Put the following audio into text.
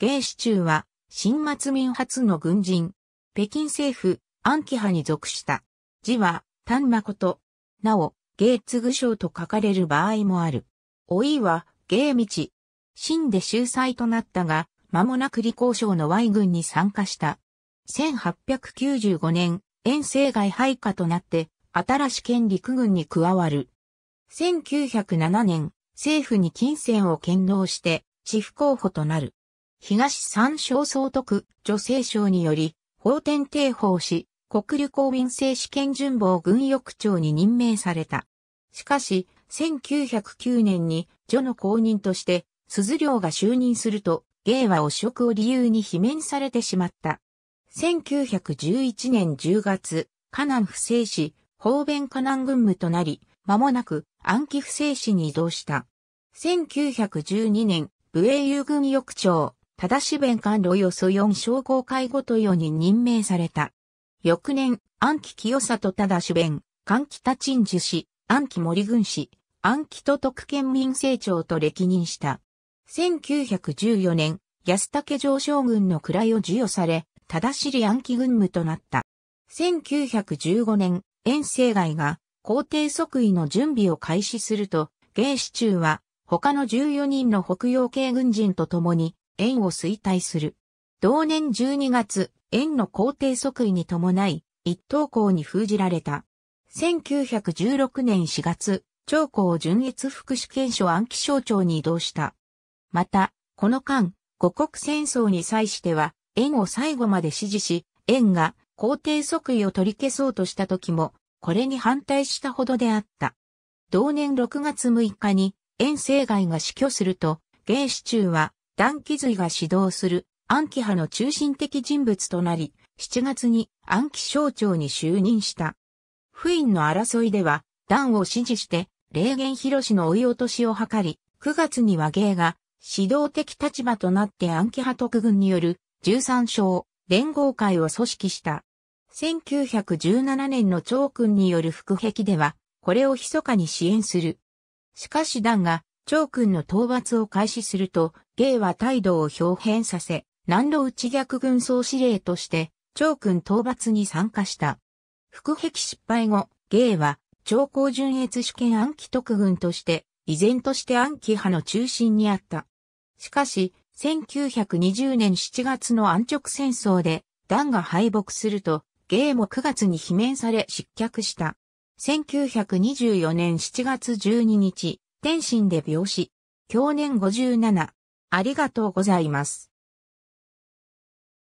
芸士中は、新末民初の軍人、北京政府、暗記派に属した。字は、丹誠。なお、芸継将と書かれる場合もある。老いは、芸道。新で秀才となったが、間もなく李光省の Y 軍に参加した。1895年、遠征外配下となって、新し県陸軍に加わる。1907年、政府に金銭を献納して、私府候補となる。東三省総督女性省により、法典定法し、国旅行民政試験準防軍翼長に任命された。しかし、1909年に女の公認として、鈴良が就任すると、芸は汚職を理由に罷免されてしまった。1911年10月、河南不正市、方便河南軍務となり、間もなく暗記不正市に移動した。1912年、武英遊軍翼長、正し弁官路よそ4商工会ごと4に任命された。翌年、安記清里正し弁、関北陳樹氏、安記森軍氏、安記都督県民政庁と歴任した。1914年、安武上将軍の位を授与され、正しり暗記軍務となった。1915年、遠征外が皇帝即位の準備を開始すると、芸士中は他の14人の北洋系軍人と共に円を衰退する。同年12月、円の皇帝即位に伴い、一等校に封じられた。1916年4月、長江純越副主権所暗記省庁に移動した。また、この間、五国戦争に際しては、円を最後まで支持し、円が皇帝即位を取り消そうとした時も、これに反対したほどであった。同年6月6日に、円政外が死去すると、芸市中はダ気髄が指導する暗記派の中心的人物となり、7月に暗記省庁に就任した。不院の争いでは、ダを支持して、霊言広氏の追い落としを図り、9月には芸が指導的立場となって暗記派特軍による13章連合会を組織した。1917年の長君による副壁では、これを密かに支援する。しかし団が長君の討伐を開始すると、ゲイは態度を表変させ、南路内逆軍総司令として、長君討伐に参加した。腹壁失敗後、ゲイは、長江純越主権暗記特軍として、依然として暗記派の中心にあった。しかし、1920年7月の安直戦争で、弾が敗北すると、ゲイも9月に罷免され失脚した。1924年7月12日、天心で病死。去年57。ありがとうございます。